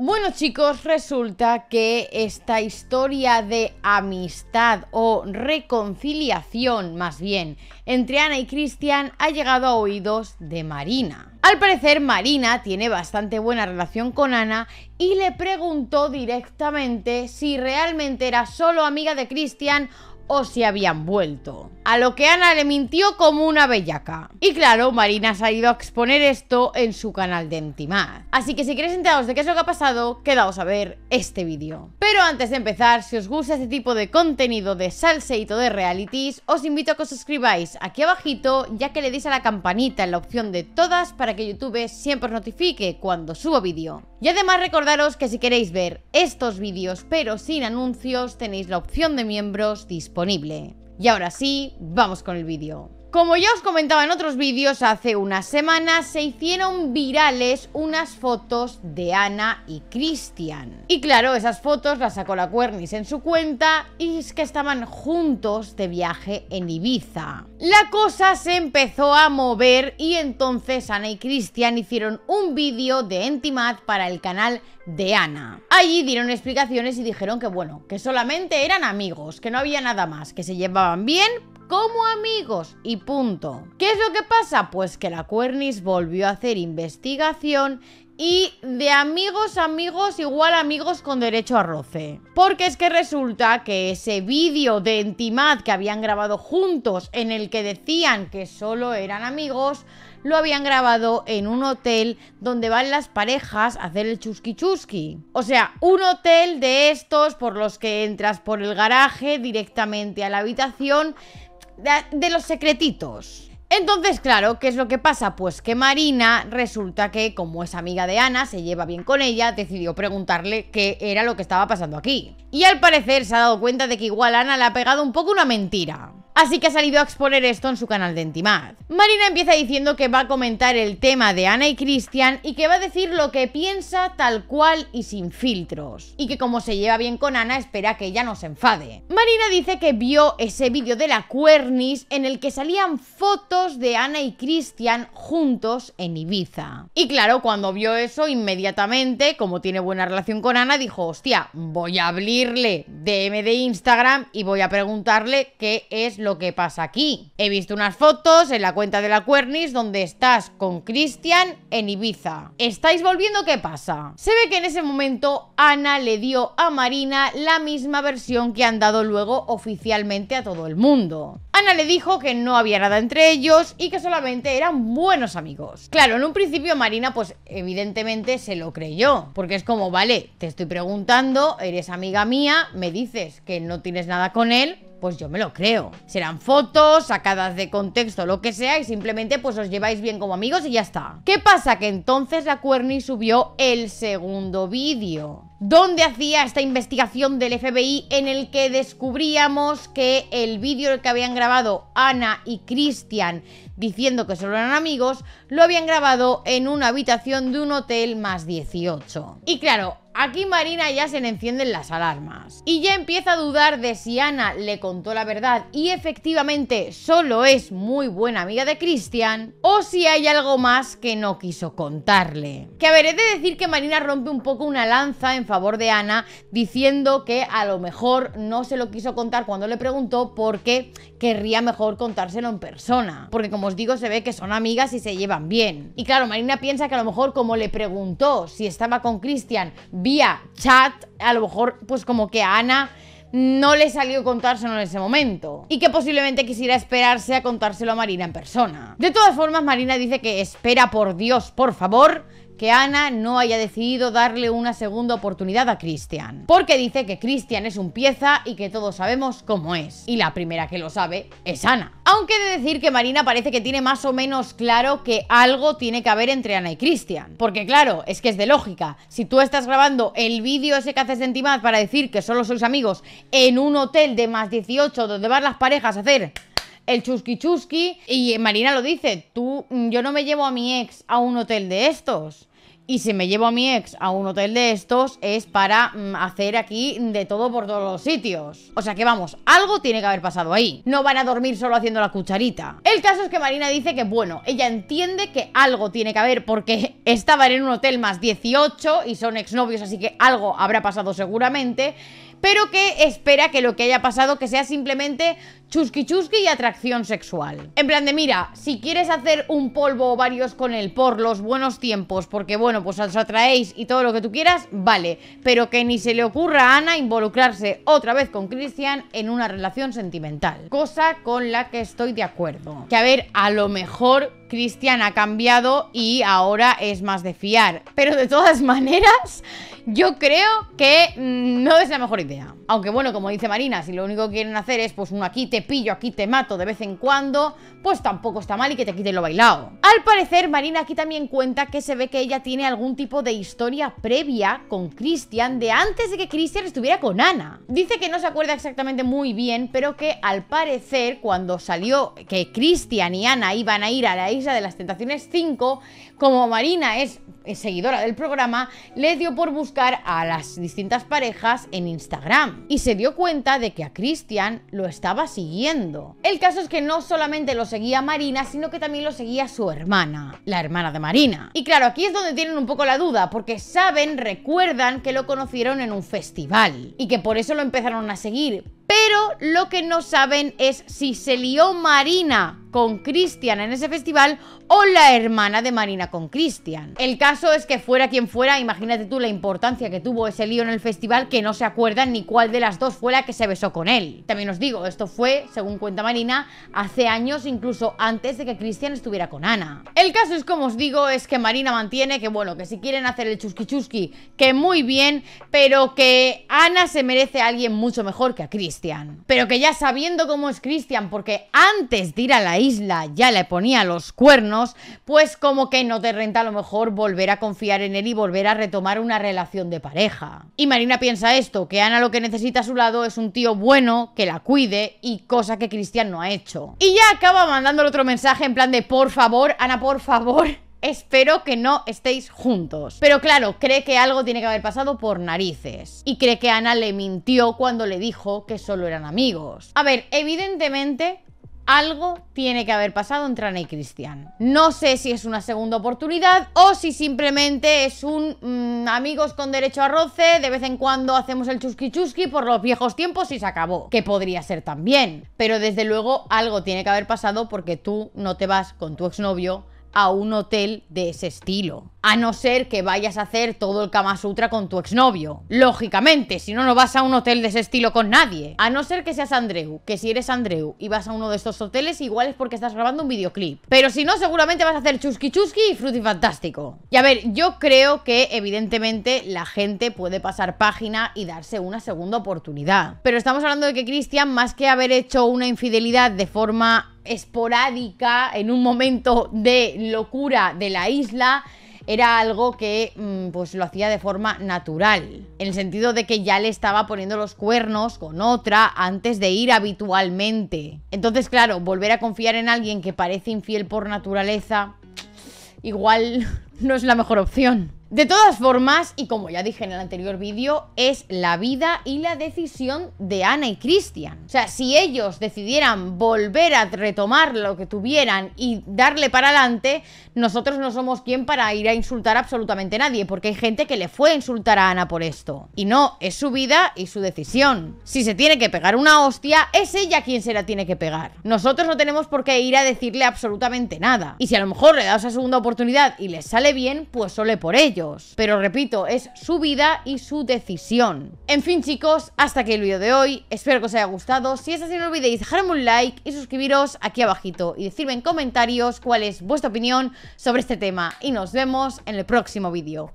Bueno chicos, resulta que esta historia de amistad o reconciliación más bien entre Ana y Cristian ha llegado a oídos de Marina. Al parecer Marina tiene bastante buena relación con Ana y le preguntó directamente si realmente era solo amiga de Cristian o si habían vuelto. A lo que Ana le mintió como una bellaca. Y claro, Marina ha salido a exponer esto en su canal de Entimad. Así que si queréis enteraros de qué es lo que ha pasado, quedaos a ver este vídeo. Pero antes de empezar, si os gusta este tipo de contenido de salseito de realities, os invito a que os suscribáis aquí abajito, ya que le deis a la campanita en la opción de todas para que YouTube siempre os notifique cuando subo vídeo. Y además recordaros que si queréis ver estos vídeos pero sin anuncios tenéis la opción de miembros disponible. Y ahora sí, vamos con el vídeo. Como ya os comentaba en otros vídeos, hace unas semanas se hicieron virales unas fotos de Ana y Cristian. Y claro, esas fotos las sacó la Cuernis en su cuenta y es que estaban juntos de viaje en Ibiza. La cosa se empezó a mover y entonces Ana y Cristian hicieron un vídeo de Entimad para el canal de Ana. Allí dieron explicaciones y dijeron que bueno, que solamente eran amigos, que no había nada más, que se llevaban bien, como amigos y punto. ¿Qué es lo que pasa? Pues que la Cuernis volvió a hacer investigación y de amigos amigos igual amigos con derecho a roce. Porque es que resulta que ese vídeo de Entimad que habían grabado juntos en el que decían que solo eran amigos, lo habían grabado en un hotel donde van las parejas a hacer el chusquichusqui... O sea, un hotel de estos por los que entras por el garaje directamente a la habitación de, los secretitos. Entonces, claro, ¿qué es lo que pasa? Pues que Marina resulta que, como es amiga de Ana, se lleva bien con ella, decidió preguntarle qué era lo que estaba pasando aquí. Y al parecer se ha dado cuenta de que igual Ana le ha pegado un poco una mentira así que ha salido a exponer esto en su canal de Entimad. Marina empieza diciendo que va a comentar el tema de Ana y Cristian y que va a decir lo que piensa tal cual y sin filtros, y que como se lleva bien con Ana espera que ella no se enfade. Marina dice que vio ese vídeo de la Cuernis en el que salían fotos de Ana y Cristian juntos en Ibiza. Y claro, cuando vio eso, inmediatamente, como tiene buena relación con Ana, dijo, hostia, voy a abrirle DM de Instagram y voy a preguntarle qué es lo lo que pasa aquí. He visto unas fotos en la cuenta de la Cuernis donde estás con Cristian en Ibiza. ¿Estáis volviendo? ¿Qué pasa? Se ve que en ese momento Ana le dio a Marina la misma versión que han dado luego oficialmente a todo el mundo. Ana le dijo que no había nada entre ellos y que solamente eran buenos amigos. Claro, en un principio Marina pues evidentemente se lo creyó, porque es como, vale, te estoy preguntando, eres amiga mía, me dices que no tienes nada con él, pues yo me lo creo. Serán fotos, sacadas de contexto, lo que sea, y simplemente pues os lleváis bien como amigos y ya está. ¿Qué pasa? Que entonces la Cuerny subió el segundo vídeo donde hacía esta investigación del FBI en el que descubríamos que el vídeo que habían grabado Ana y Christian diciendo que solo eran amigos, lo habían grabado en una habitación de un hotel más 18. Y claro, Aquí Marina ya se le encienden las alarmas y ya empieza a dudar de si Ana le contó la verdad y efectivamente solo es muy buena amiga de Cristian... o si hay algo más que no quiso contarle. Que a ver, he de decir que Marina rompe un poco una lanza en favor de Ana diciendo que a lo mejor no se lo quiso contar cuando le preguntó porque querría mejor contárselo en persona. Porque como os digo, se ve que son amigas y se llevan bien. Y claro, Marina piensa que a lo mejor como le preguntó si estaba con Cristian chat, a lo mejor pues como que a Ana no le salió contárselo en ese momento y que posiblemente quisiera esperarse a contárselo a Marina en persona. De todas formas, Marina dice que espera por Dios, por favor, que Ana no haya decidido darle una segunda oportunidad a Christian. Porque dice que Christian es un pieza y que todos sabemos cómo es. Y la primera que lo sabe es Ana. Aunque he de decir que Marina parece que tiene más o menos claro que algo tiene que haber entre Ana y Christian. Porque claro, es que es de lógica. Si tú estás grabando el vídeo ese que haces de para decir que solo sois amigos en un hotel de más 18 donde van las parejas a hacer el chusqui chusqui. Y Marina lo dice, tú, mm, yo no me llevo a mi ex a un hotel de estos. Y si me llevo a mi ex a un hotel de estos es para mm, hacer aquí de todo por todos los sitios. O sea que vamos, algo tiene que haber pasado ahí. No van a dormir solo haciendo la cucharita. El caso es que Marina dice que bueno, ella entiende que algo tiene que haber porque estaban en un hotel más 18 y son exnovios, así que algo habrá pasado seguramente pero que espera que lo que haya pasado que sea simplemente chusqui chusqui y atracción sexual. En plan de, mira, si quieres hacer un polvo o varios con él por los buenos tiempos, porque bueno, pues os atraéis y todo lo que tú quieras, vale, pero que ni se le ocurra a Ana involucrarse otra vez con Cristian en una relación sentimental, cosa con la que estoy de acuerdo. Que a ver, a lo mejor Cristian ha cambiado y ahora es más de fiar, pero de todas maneras yo creo que mm, no es la mejor idea. Aunque bueno, como dice Marina, si lo único que quieren hacer es pues uno aquí te pillo, aquí te mato de vez en cuando, pues tampoco está mal y que te quiten lo bailado. Al parecer, Marina aquí también cuenta que se ve que ella tiene algún tipo de historia previa con Christian de antes de que Christian estuviera con Ana. Dice que no se acuerda exactamente muy bien, pero que al parecer cuando salió que Christian y Ana iban a ir a la isla de las tentaciones 5, como Marina es eh, seguidora del programa, le dio por buscar a las distintas parejas en Instagram y se dio cuenta de que a Christian lo estaba siguiendo. El caso es que no solamente lo seguía Marina, sino que también lo seguía su hermana, la hermana de Marina. Y claro, aquí es donde tienen un poco la duda, porque saben, recuerdan que lo conocieron en un festival y que por eso lo empezaron a seguir. Pero lo que no saben es si se lió Marina con Cristian en ese festival o la hermana de Marina con Cristian. El caso es que fuera quien fuera, imagínate tú la importancia que tuvo ese lío en el festival que no se acuerdan ni cuál de las dos fue la que se besó con él. También os digo, esto fue, según cuenta Marina, hace años, incluso antes de que Cristian estuviera con Ana. El caso es, como os digo, es que Marina mantiene que, bueno, que si quieren hacer el chusqui que muy bien, pero que Ana se merece a alguien mucho mejor que a Cristian. Pero que ya sabiendo cómo es Cristian, porque antes de ir a la isla ya le ponía los cuernos, pues como que no te renta a lo mejor volver a confiar en él y volver a retomar una relación de pareja. Y Marina piensa esto, que Ana lo que necesita a su lado es un tío bueno que la cuide y cosa que Cristian no ha hecho. Y ya acaba mandándole otro mensaje en plan de por favor, Ana, por favor, Espero que no estéis juntos. Pero claro, cree que algo tiene que haber pasado por narices. Y cree que Ana le mintió cuando le dijo que solo eran amigos. A ver, evidentemente algo tiene que haber pasado entre Ana y Cristian. No sé si es una segunda oportunidad o si simplemente es un mm, amigos con derecho a roce, de vez en cuando hacemos el chusqui por los viejos tiempos y se acabó. Que podría ser también. Pero desde luego algo tiene que haber pasado porque tú no te vas con tu exnovio a un hotel de ese estilo. A no ser que vayas a hacer todo el Kama Sutra con tu exnovio. Lógicamente, si no, no vas a un hotel de ese estilo con nadie. A no ser que seas Andreu, que si eres Andreu y vas a uno de estos hoteles, igual es porque estás grabando un videoclip. Pero si no, seguramente vas a hacer chusky chusky y frutifantástico fantástico. Y a ver, yo creo que evidentemente la gente puede pasar página y darse una segunda oportunidad. Pero estamos hablando de que Cristian, más que haber hecho una infidelidad de forma esporádica en un momento de locura de la isla era algo que mm, pues lo hacía de forma natural, en el sentido de que ya le estaba poniendo los cuernos con otra antes de ir habitualmente. Entonces, claro, volver a confiar en alguien que parece infiel por naturaleza igual no es la mejor opción. De todas formas, y como ya dije en el anterior vídeo, es la vida y la decisión de Ana y Cristian, O sea, si ellos decidieran volver a retomar lo que tuvieran y darle para adelante, nosotros no somos quien para ir a insultar a absolutamente nadie, porque hay gente que le fue a insultar a Ana por esto. Y no, es su vida y su decisión. Si se tiene que pegar una hostia, es ella quien se la tiene que pegar. Nosotros no tenemos por qué ir a decirle absolutamente nada. Y si a lo mejor le da esa segunda oportunidad y le sale bien, pues solo por ellos. Pero repito, es su vida y su decisión. En fin chicos, hasta aquí el vídeo de hoy. Espero que os haya gustado. Si es así no olvidéis dejarme un like y suscribiros aquí abajito. Y decirme en comentarios cuál es vuestra opinión sobre este tema. Y nos vemos en el próximo vídeo.